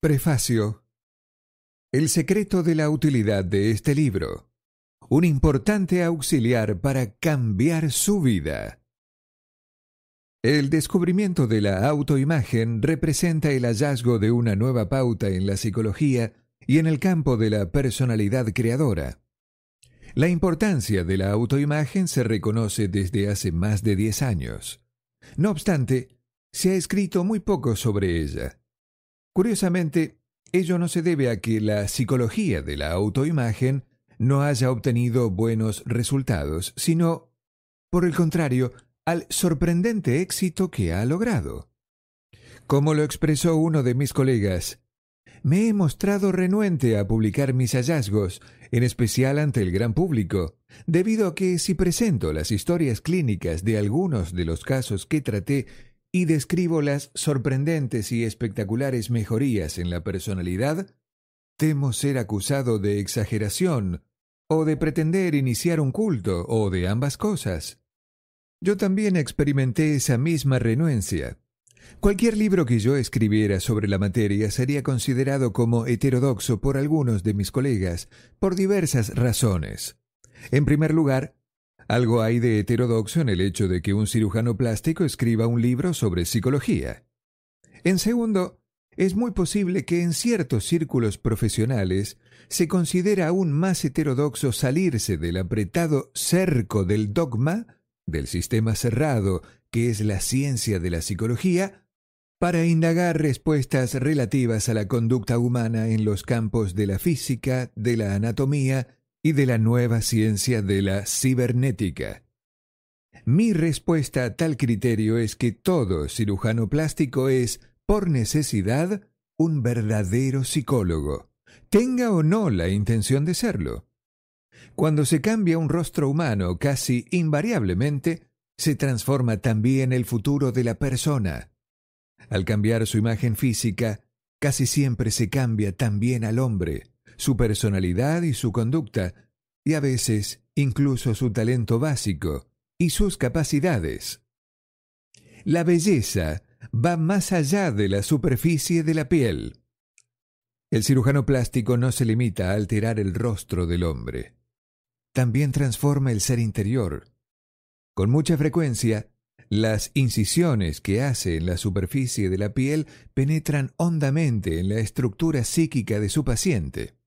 Prefacio. El secreto de la utilidad de este libro. Un importante auxiliar para cambiar su vida. El descubrimiento de la autoimagen representa el hallazgo de una nueva pauta en la psicología y en el campo de la personalidad creadora. La importancia de la autoimagen se reconoce desde hace más de 10 años. No obstante, se ha escrito muy poco sobre ella. Curiosamente, ello no se debe a que la psicología de la autoimagen no haya obtenido buenos resultados, sino, por el contrario, al sorprendente éxito que ha logrado. Como lo expresó uno de mis colegas, me he mostrado renuente a publicar mis hallazgos, en especial ante el gran público, debido a que si presento las historias clínicas de algunos de los casos que traté y describo las sorprendentes y espectaculares mejorías en la personalidad, temo ser acusado de exageración o de pretender iniciar un culto o de ambas cosas. Yo también experimenté esa misma renuencia. Cualquier libro que yo escribiera sobre la materia sería considerado como heterodoxo por algunos de mis colegas, por diversas razones. En primer lugar, algo hay de heterodoxo en el hecho de que un cirujano plástico escriba un libro sobre psicología. En segundo, es muy posible que en ciertos círculos profesionales se considera aún más heterodoxo salirse del apretado cerco del dogma, del sistema cerrado que es la ciencia de la psicología, para indagar respuestas relativas a la conducta humana en los campos de la física, de la anatomía, y de la nueva ciencia de la cibernética. Mi respuesta a tal criterio es que todo cirujano plástico es, por necesidad, un verdadero psicólogo, tenga o no la intención de serlo. Cuando se cambia un rostro humano casi invariablemente, se transforma también el futuro de la persona. Al cambiar su imagen física, casi siempre se cambia también al hombre su personalidad y su conducta, y a veces incluso su talento básico y sus capacidades. La belleza va más allá de la superficie de la piel. El cirujano plástico no se limita a alterar el rostro del hombre. También transforma el ser interior. Con mucha frecuencia, las incisiones que hace en la superficie de la piel penetran hondamente en la estructura psíquica de su paciente.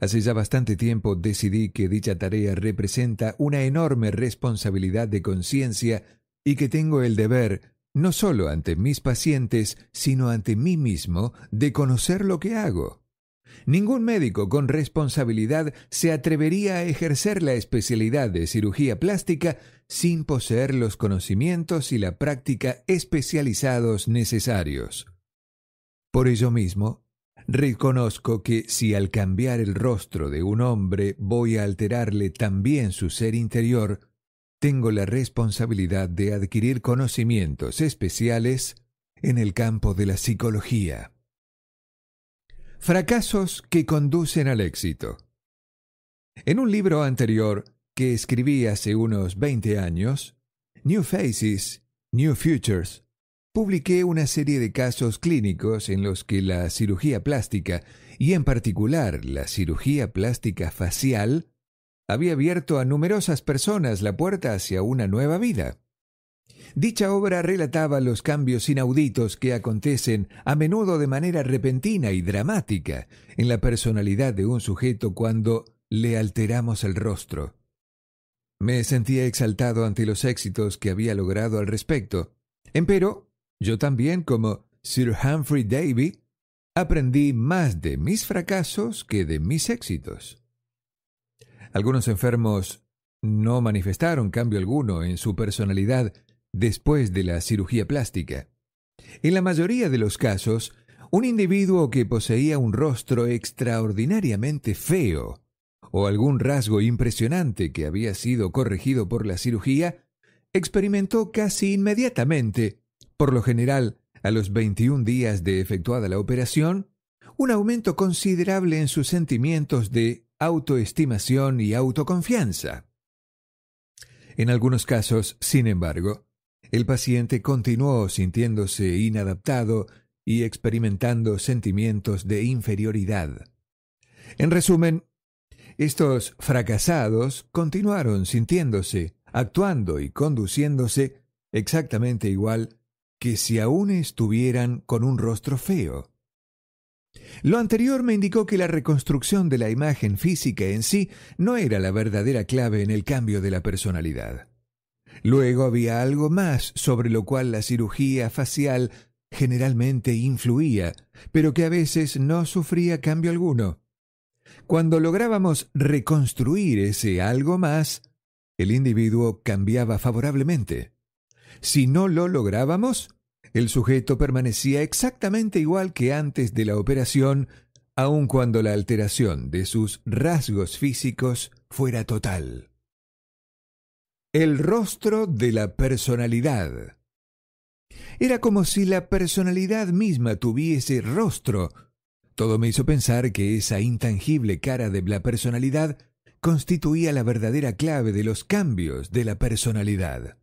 Hace ya bastante tiempo decidí que dicha tarea representa una enorme responsabilidad de conciencia y que tengo el deber, no solo ante mis pacientes, sino ante mí mismo, de conocer lo que hago. Ningún médico con responsabilidad se atrevería a ejercer la especialidad de cirugía plástica sin poseer los conocimientos y la práctica especializados necesarios. Por ello mismo, Reconozco que si al cambiar el rostro de un hombre voy a alterarle también su ser interior, tengo la responsabilidad de adquirir conocimientos especiales en el campo de la psicología. Fracasos que conducen al éxito. En un libro anterior que escribí hace unos 20 años, New Faces, New Futures, publiqué una serie de casos clínicos en los que la cirugía plástica, y en particular la cirugía plástica facial, había abierto a numerosas personas la puerta hacia una nueva vida. Dicha obra relataba los cambios inauditos que acontecen a menudo de manera repentina y dramática en la personalidad de un sujeto cuando le alteramos el rostro. Me sentía exaltado ante los éxitos que había logrado al respecto, empero yo también, como Sir Humphrey Davy, aprendí más de mis fracasos que de mis éxitos. Algunos enfermos no manifestaron cambio alguno en su personalidad después de la cirugía plástica. En la mayoría de los casos, un individuo que poseía un rostro extraordinariamente feo o algún rasgo impresionante que había sido corregido por la cirugía, experimentó casi inmediatamente por lo general, a los 21 días de efectuada la operación, un aumento considerable en sus sentimientos de autoestimación y autoconfianza. En algunos casos, sin embargo, el paciente continuó sintiéndose inadaptado y experimentando sentimientos de inferioridad. En resumen, estos fracasados continuaron sintiéndose, actuando y conduciéndose exactamente igual que si aún estuvieran con un rostro feo. Lo anterior me indicó que la reconstrucción de la imagen física en sí no era la verdadera clave en el cambio de la personalidad. Luego había algo más sobre lo cual la cirugía facial generalmente influía, pero que a veces no sufría cambio alguno. Cuando lográbamos reconstruir ese algo más, el individuo cambiaba favorablemente. Si no lo lográbamos, el sujeto permanecía exactamente igual que antes de la operación, aun cuando la alteración de sus rasgos físicos fuera total. El rostro de la personalidad. Era como si la personalidad misma tuviese rostro. Todo me hizo pensar que esa intangible cara de la personalidad constituía la verdadera clave de los cambios de la personalidad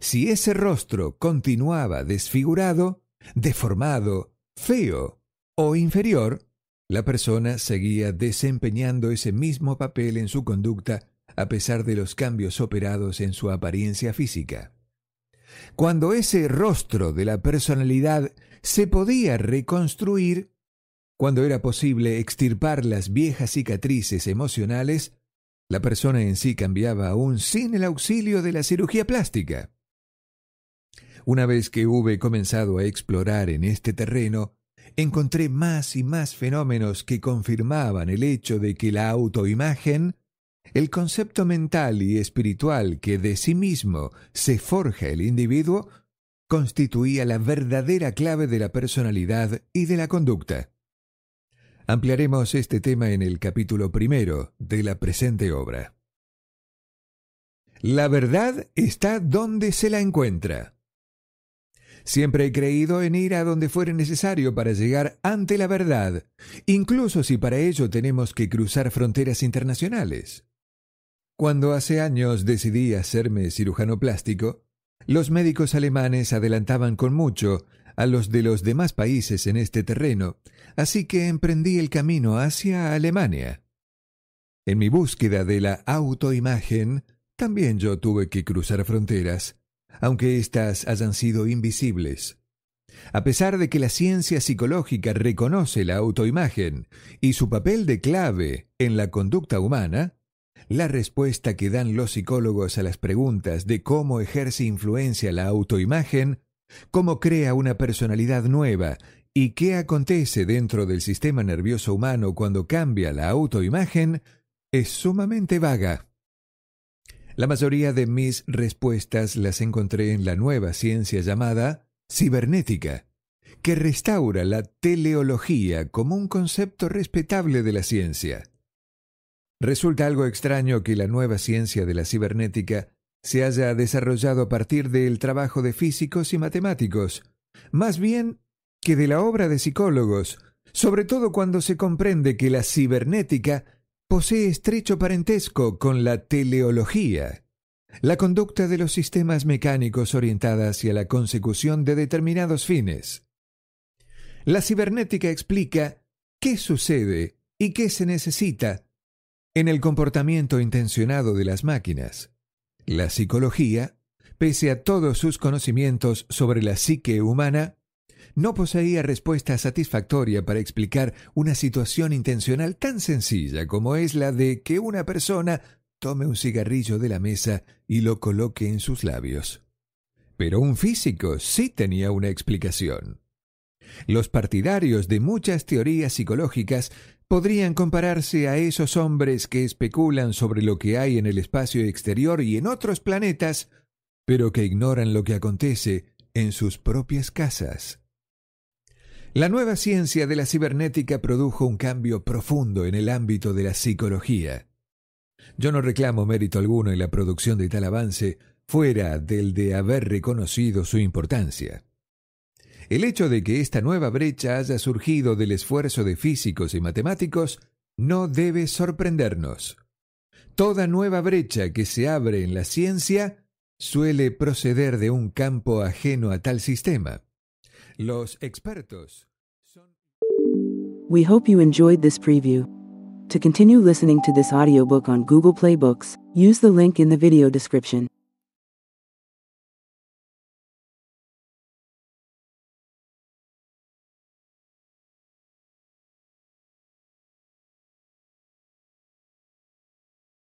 si ese rostro continuaba desfigurado, deformado, feo o inferior, la persona seguía desempeñando ese mismo papel en su conducta a pesar de los cambios operados en su apariencia física. Cuando ese rostro de la personalidad se podía reconstruir, cuando era posible extirpar las viejas cicatrices emocionales, la persona en sí cambiaba aún sin el auxilio de la cirugía plástica. Una vez que hube comenzado a explorar en este terreno, encontré más y más fenómenos que confirmaban el hecho de que la autoimagen, el concepto mental y espiritual que de sí mismo se forja el individuo, constituía la verdadera clave de la personalidad y de la conducta. Ampliaremos este tema en el capítulo primero de la presente obra. La verdad está donde se la encuentra. Siempre he creído en ir a donde fuere necesario para llegar ante la verdad, incluso si para ello tenemos que cruzar fronteras internacionales. Cuando hace años decidí hacerme cirujano plástico, los médicos alemanes adelantaban con mucho a los de los demás países en este terreno, así que emprendí el camino hacia Alemania. En mi búsqueda de la autoimagen, también yo tuve que cruzar fronteras, aunque éstas hayan sido invisibles. A pesar de que la ciencia psicológica reconoce la autoimagen y su papel de clave en la conducta humana, la respuesta que dan los psicólogos a las preguntas de cómo ejerce influencia la autoimagen, cómo crea una personalidad nueva y qué acontece dentro del sistema nervioso humano cuando cambia la autoimagen, es sumamente vaga. La mayoría de mis respuestas las encontré en la nueva ciencia llamada cibernética, que restaura la teleología como un concepto respetable de la ciencia. Resulta algo extraño que la nueva ciencia de la cibernética se haya desarrollado a partir del trabajo de físicos y matemáticos, más bien que de la obra de psicólogos, sobre todo cuando se comprende que la cibernética posee estrecho parentesco con la teleología, la conducta de los sistemas mecánicos orientada hacia la consecución de determinados fines. La cibernética explica qué sucede y qué se necesita en el comportamiento intencionado de las máquinas. La psicología, pese a todos sus conocimientos sobre la psique humana, no poseía respuesta satisfactoria para explicar una situación intencional tan sencilla como es la de que una persona tome un cigarrillo de la mesa y lo coloque en sus labios. Pero un físico sí tenía una explicación. Los partidarios de muchas teorías psicológicas podrían compararse a esos hombres que especulan sobre lo que hay en el espacio exterior y en otros planetas, pero que ignoran lo que acontece en sus propias casas. La nueva ciencia de la cibernética produjo un cambio profundo en el ámbito de la psicología. Yo no reclamo mérito alguno en la producción de tal avance fuera del de haber reconocido su importancia. El hecho de que esta nueva brecha haya surgido del esfuerzo de físicos y matemáticos no debe sorprendernos. Toda nueva brecha que se abre en la ciencia suele proceder de un campo ajeno a tal sistema. Los expertos We hope you enjoyed this preview. To continue listening to this audiobook on Google Play Books, use the link in the video description.